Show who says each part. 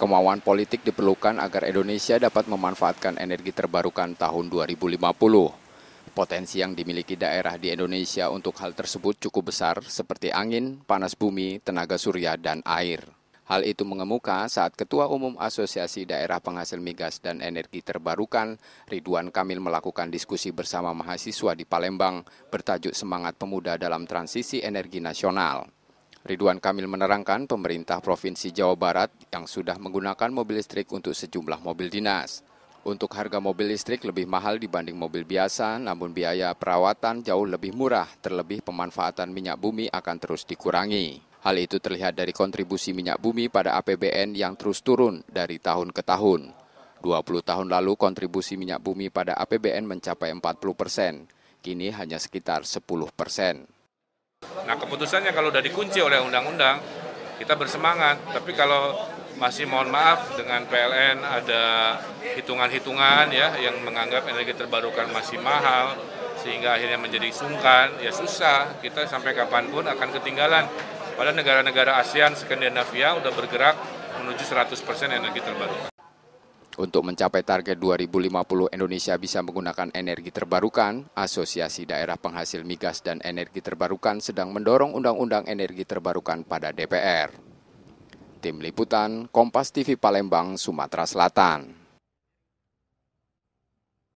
Speaker 1: Kemauan politik diperlukan agar Indonesia dapat memanfaatkan energi terbarukan tahun 2050. Potensi yang dimiliki daerah di Indonesia untuk hal tersebut cukup besar seperti angin, panas bumi, tenaga surya, dan air. Hal itu mengemuka saat Ketua Umum Asosiasi Daerah Penghasil Migas dan Energi Terbarukan, Ridwan Kamil melakukan diskusi bersama mahasiswa di Palembang bertajuk Semangat Pemuda dalam Transisi Energi Nasional. Ridwan Kamil menerangkan pemerintah Provinsi Jawa Barat yang sudah menggunakan mobil listrik untuk sejumlah mobil dinas. Untuk harga mobil listrik lebih mahal dibanding mobil biasa, namun biaya perawatan jauh lebih murah, terlebih pemanfaatan minyak bumi akan terus dikurangi. Hal itu terlihat dari kontribusi minyak bumi pada APBN yang terus turun dari tahun ke tahun. 20 tahun lalu kontribusi minyak bumi pada APBN mencapai 40 persen, kini hanya sekitar 10 persen.
Speaker 2: Nah keputusannya kalau sudah dikunci oleh undang-undang, kita bersemangat. Tapi kalau masih mohon maaf dengan PLN ada hitungan-hitungan ya yang menganggap energi terbarukan masih mahal sehingga akhirnya menjadi sungkan ya susah kita sampai kapanpun akan ketinggalan padahal negara-negara ASEAN Skandinavia sudah bergerak menuju 100% energi terbarukan
Speaker 1: untuk mencapai target 2050 Indonesia bisa menggunakan energi terbarukan, Asosiasi Daerah Penghasil Migas dan Energi Terbarukan sedang mendorong Undang-Undang Energi Terbarukan pada DPR. Tim Liputan, Kompas TV Palembang, Sumatera Selatan.